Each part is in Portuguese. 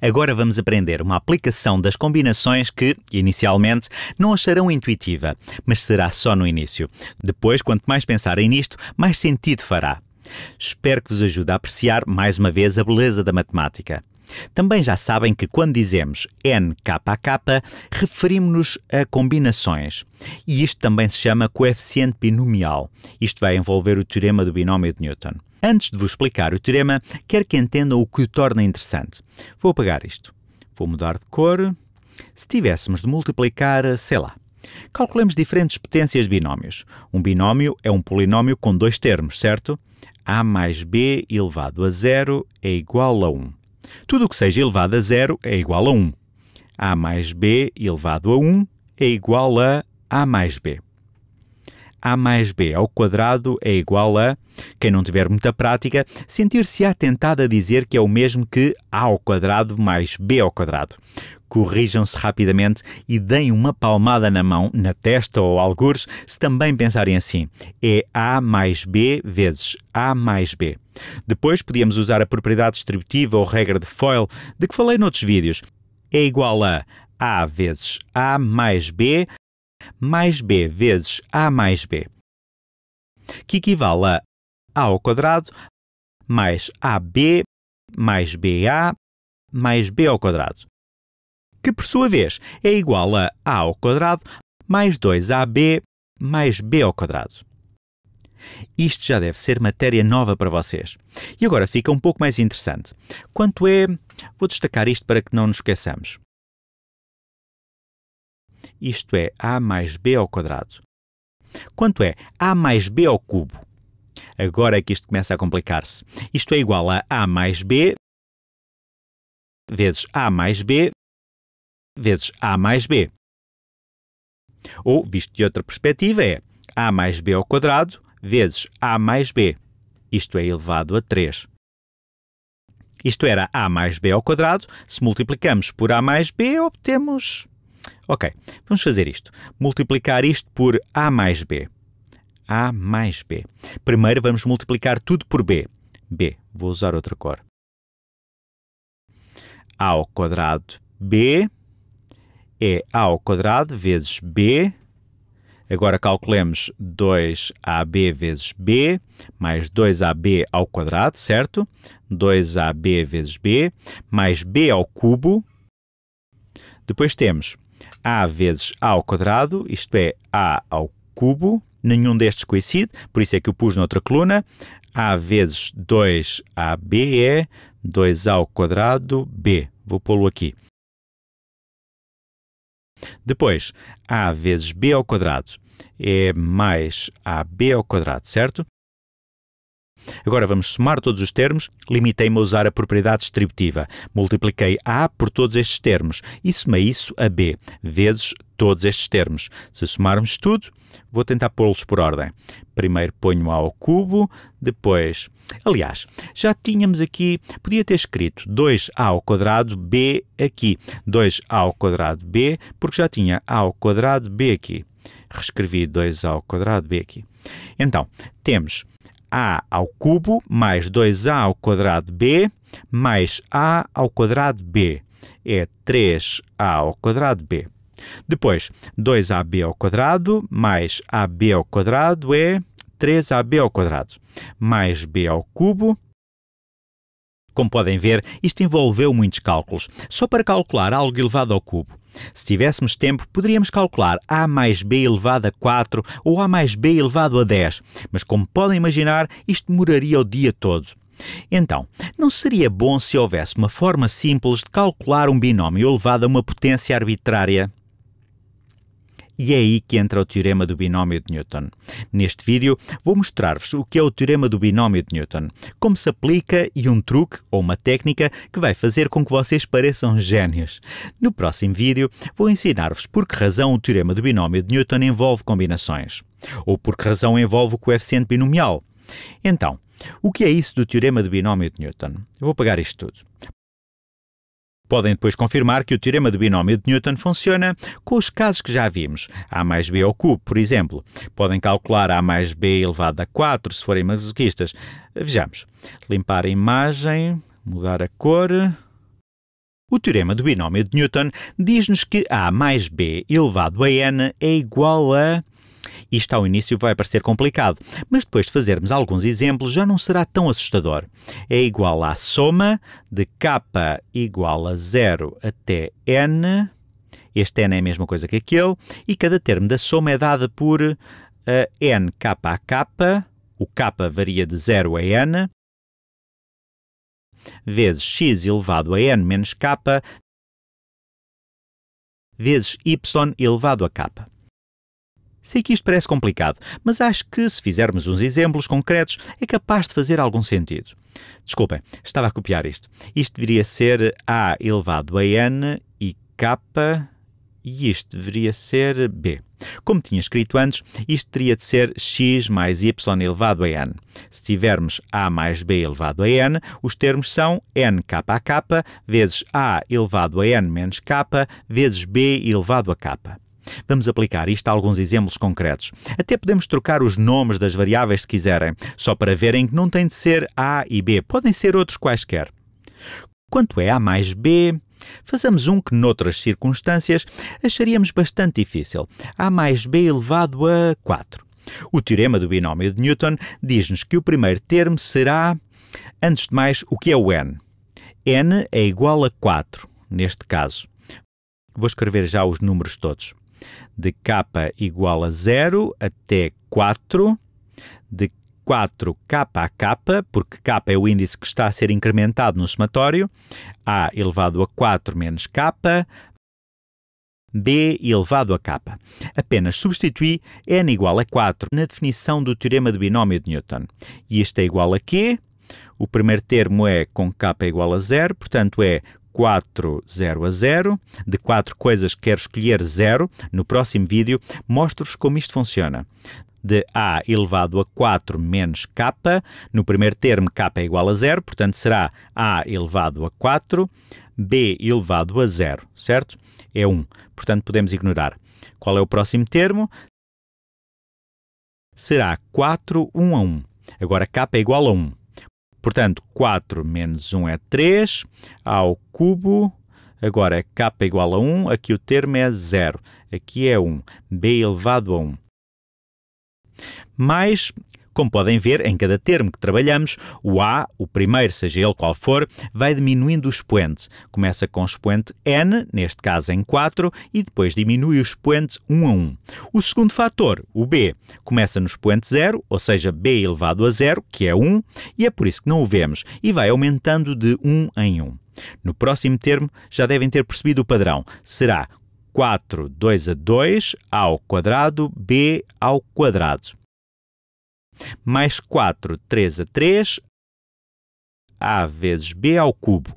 Agora vamos aprender uma aplicação das combinações que, inicialmente, não acharão intuitiva, mas será só no início. Depois, quanto mais pensarem nisto, mais sentido fará. Espero que vos ajude a apreciar mais uma vez a beleza da matemática. Também já sabem que quando dizemos NKK, referimos-nos a combinações. E isto também se chama coeficiente binomial. Isto vai envolver o teorema do binómio de Newton. Antes de vos explicar o teorema, quero que entendam o que o torna interessante. Vou apagar isto. Vou mudar de cor. Se tivéssemos de multiplicar, sei lá, Calculemos diferentes potências de binómios. Um binómio é um polinómio com dois termos, certo? a mais b elevado a zero é igual a 1. Tudo o que seja elevado a zero é igual a 1. a mais b elevado a 1 é igual a a mais b. A mais B ao quadrado é igual a, quem não tiver muita prática, sentir-se-á tentado a dizer que é o mesmo que A ao quadrado mais B ao quadrado. Corrijam-se rapidamente e deem uma palmada na mão, na testa ou algures, se também pensarem assim. É A mais B vezes A mais B. Depois podíamos usar a propriedade distributiva ou regra de Foyle, de que falei noutros vídeos. É igual a A vezes A mais B mais b vezes a mais b, que equivale a a ao quadrado mais ab mais ba mais b ao quadrado, que por sua vez é igual a a ao quadrado mais 2ab mais b ao quadrado. Isto já deve ser matéria nova para vocês. E agora fica um pouco mais interessante. Quanto é, vou destacar isto para que não nos esqueçamos isto é a mais b ao quadrado. Quanto é a mais b ao cubo? Agora é que isto começa a complicar-se. Isto é igual a a mais b vezes a mais b vezes a mais b. Ou, visto de outra perspectiva, é a mais b ao quadrado vezes a mais b. Isto é elevado a 3. Isto era a mais b ao quadrado. Se multiplicamos por a mais b, obtemos Ok, vamos fazer isto. Multiplicar isto por A mais B. A mais B. Primeiro vamos multiplicar tudo por B. B, vou usar outra cor. A ao quadrado B é A ao quadrado vezes B. Agora calculemos 2AB vezes B, mais 2AB ao quadrado, certo? 2AB vezes B, mais B ao cubo. Depois temos a vezes a ao quadrado, isto é, a ao cubo. Nenhum destes coincide, por isso é que eu pus noutra coluna. a vezes 2ab é 2a ao quadrado b. Vou pô-lo aqui. Depois, a vezes b ao quadrado é mais ab ao quadrado, certo? Agora vamos somar todos os termos. Limitei-me a usar a propriedade distributiva. Multipliquei A por todos estes termos e somei isso a B, vezes todos estes termos. Se somarmos tudo, vou tentar pô-los por ordem. Primeiro ponho A ao cubo, depois... Aliás, já tínhamos aqui... Podia ter escrito 2A ao quadrado B aqui. 2A ao quadrado B, porque já tinha A ao quadrado B aqui. Reescrevi 2A ao quadrado B aqui. Então, temos a ao cubo mais 2a ao quadrado b mais a ao quadrado b. É 3a ao quadrado b. Depois, 2ab ao quadrado mais ab ao quadrado é 3ab ao quadrado mais b ao cubo. Como podem ver, isto envolveu muitos cálculos. Só para calcular algo elevado ao cubo, se tivéssemos tempo, poderíamos calcular a mais b elevado a 4 ou a mais b elevado a 10, mas como podem imaginar, isto demoraria o dia todo. Então, não seria bom se houvesse uma forma simples de calcular um binómio elevado a uma potência arbitrária? E é aí que entra o teorema do binómio de Newton. Neste vídeo vou mostrar-vos o que é o teorema do binómio de Newton, como se aplica e um truque ou uma técnica que vai fazer com que vocês pareçam gênios. No próximo vídeo vou ensinar-vos por que razão o teorema do binómio de Newton envolve combinações, ou por que razão envolve o coeficiente binomial. Então, o que é isso do teorema do binómio de Newton? Eu vou pegar isto tudo. Podem depois confirmar que o teorema do binómio de Newton funciona com os casos que já vimos. A mais b ao cubo, por exemplo. Podem calcular a mais b elevado a 4, se forem masoquistas. Vejamos. Limpar a imagem, mudar a cor... O teorema do binómio de Newton diz-nos que a mais b elevado a n é igual a isto ao início vai parecer complicado, mas depois de fazermos alguns exemplos já não será tão assustador. É igual à soma de k igual a 0 até n. Este n é a mesma coisa que aquele, e cada termo da soma é dado por uh, n k a k, o k varia de 0 a n, vezes x elevado a n menos k, vezes y elevado a k. Sei que isto parece complicado, mas acho que, se fizermos uns exemplos concretos, é capaz de fazer algum sentido. Desculpem, estava a copiar isto. Isto deveria ser A elevado a N e K e isto deveria ser B. Como tinha escrito antes, isto teria de ser x mais y elevado a n. Se tivermos a mais b elevado a n, os termos são n nkk vezes a elevado a n menos k vezes b elevado a k. Vamos aplicar isto a alguns exemplos concretos. Até podemos trocar os nomes das variáveis se quiserem, só para verem que não tem de ser A e B, podem ser outros quaisquer. Quanto é A mais B, Fazemos um que, noutras circunstâncias, acharíamos bastante difícil. A mais b elevado a 4. O teorema do binómio de Newton diz-nos que o primeiro termo será, antes de mais, o que é o n? n é igual a 4, neste caso. Vou escrever já os números todos. De K igual a 0 até 4. De 4 K a K, porque K é o índice que está a ser incrementado no somatório, A elevado a 4 menos K, b elevado a k. Apenas substituí n igual a 4 na definição do teorema do binómio de Newton. E isto é igual a quê? O primeiro termo é com k igual a zero, portanto é 4, 0 a 0. De 4 coisas quero escolher 0. No próximo vídeo mostro-vos como isto funciona. De A elevado a 4 menos K, no primeiro termo K é igual a 0, portanto será A elevado a 4, B elevado a 0, certo? É 1, portanto podemos ignorar. Qual é o próximo termo? Será 4, 1 a 1. Agora K é igual a 1. Portanto, 4 menos 1 é 3 ao cubo. Agora, é k igual a 1, aqui o termo é 0, aqui é 1, b elevado a 1. Mais como podem ver, em cada termo que trabalhamos, o A, o primeiro, seja ele qual for, vai diminuindo o expoente. Começa com o expoente n, neste caso em 4, e depois diminui o expoente 1 a 1. O segundo fator, o b, começa no expoente 0, ou seja, b elevado a 0, que é 1, e é por isso que não o vemos, e vai aumentando de 1 em 1. No próximo termo, já devem ter percebido o padrão. Será 4, 2 a 2 ao quadrado, b ao quadrado mais 4, 3 a 3, a vezes b ao cubo,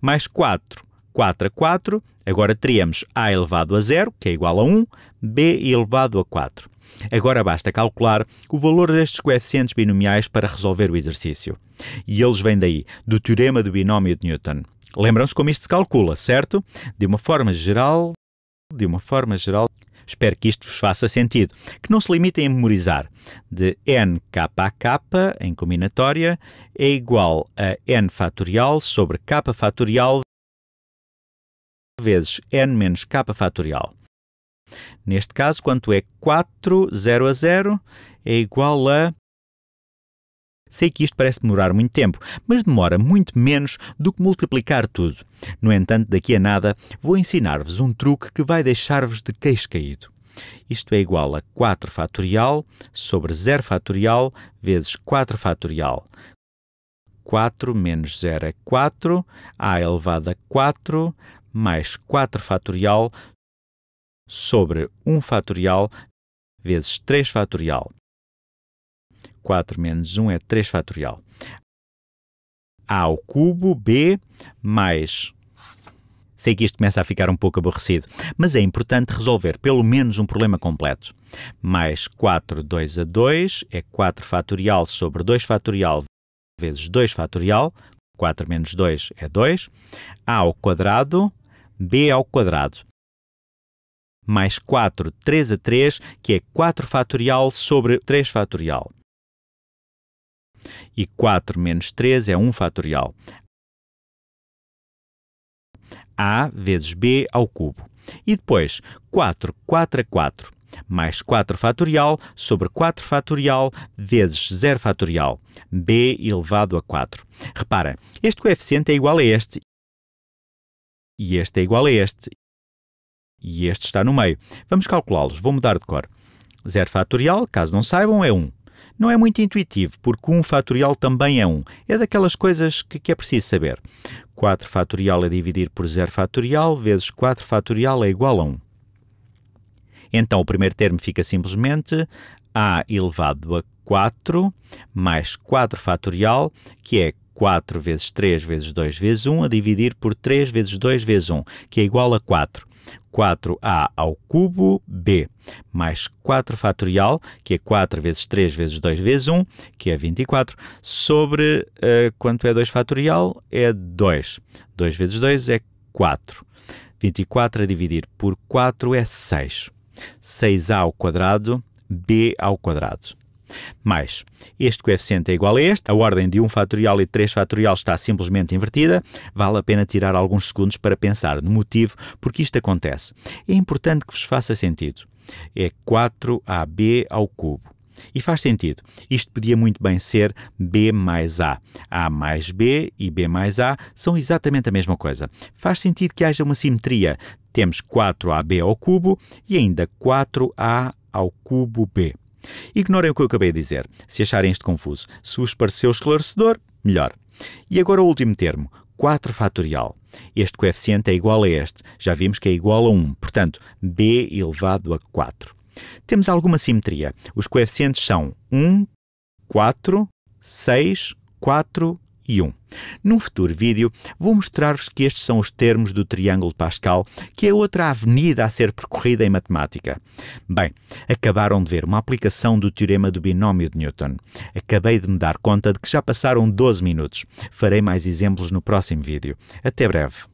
mais 4, 4 a 4, agora teríamos a elevado a 0, que é igual a 1, b elevado a 4. Agora basta calcular o valor destes coeficientes binomiais para resolver o exercício. E eles vêm daí, do teorema do binómio de Newton. Lembram-se como isto se calcula, certo? De uma forma geral, de uma forma geral, Espero que isto vos faça sentido. Que não se limitem a memorizar. De n k a k, em combinatória, é igual a n fatorial sobre k fatorial vezes n menos k fatorial. Neste caso, quanto é 4, 0 a 0, é igual a Sei que isto parece demorar muito tempo, mas demora muito menos do que multiplicar tudo. No entanto, daqui a nada, vou ensinar-vos um truque que vai deixar-vos de queixo caído. Isto é igual a 4 fatorial sobre 0 fatorial vezes 4 fatorial. 4 menos 0 é 4, a elevado a 4 mais 4 fatorial sobre 1 fatorial vezes 3 fatorial. 4 menos 1 é 3 fatorial. A ao cubo B mais. Sei que isto começa a ficar um pouco aborrecido, mas é importante resolver pelo menos um problema completo. Mais 4, 2 a 2 é 4 fatorial sobre 2 fatorial vezes 2 fatorial. 4 menos 2 é 2. A ao quadrado, B ao quadrado. Mais 4, 3 a 3, que é 4 fatorial sobre 3 fatorial. E 4 menos 3 é 1 fatorial. A vezes B ao cubo. E depois, 4, 4 a 4, mais 4 fatorial sobre 4 fatorial vezes 0 fatorial, b elevado a 4. Repara, este coeficiente é igual a este, e este é igual a este, e este está no meio. Vamos calculá-los, vou mudar de cor. 0 fatorial, caso não saibam, é 1 não é muito intuitivo, porque 1 fatorial também é 1. É daquelas coisas que, que é preciso saber. 4 fatorial é dividir por 0 fatorial, vezes 4 fatorial é igual a 1. Então, o primeiro termo fica simplesmente a elevado a 4 mais 4 fatorial, que é 4 vezes 3 vezes 2 vezes 1 a dividir por 3 vezes 2 vezes 1, que é igual a 4. 4a ao cubo b mais 4 fatorial, que é 4 vezes 3 vezes 2 vezes 1, que é 24, sobre uh, quanto é 2 fatorial? É 2. 2 vezes 2 é 4. 24 a dividir por 4 é 6. 6a ao quadrado, b ao quadrado. Mais, este coeficiente é igual a este, a ordem de 1 fatorial e 3 fatorial está simplesmente invertida, vale a pena tirar alguns segundos para pensar no motivo porque isto acontece. É importante que vos faça sentido. É 4ab ao cubo. E faz sentido. Isto podia muito bem ser B mais A. A mais B e B mais A são exatamente a mesma coisa. Faz sentido que haja uma simetria. Temos 4AB ao cubo e ainda 4A ao cubo B. Ignorem o que eu acabei de dizer, se acharem isto confuso. Se os pareceu esclarecedor, melhor. E agora o último termo, 4 fatorial. Este coeficiente é igual a este, já vimos que é igual a 1, portanto, b elevado a 4. Temos alguma simetria. Os coeficientes são 1, 4, 6, 4 1. Num futuro vídeo, vou mostrar-vos que estes são os termos do Triângulo de Pascal, que é outra avenida a ser percorrida em matemática. Bem, acabaram de ver uma aplicação do Teorema do Binómio de Newton. Acabei de me dar conta de que já passaram 12 minutos. Farei mais exemplos no próximo vídeo. Até breve.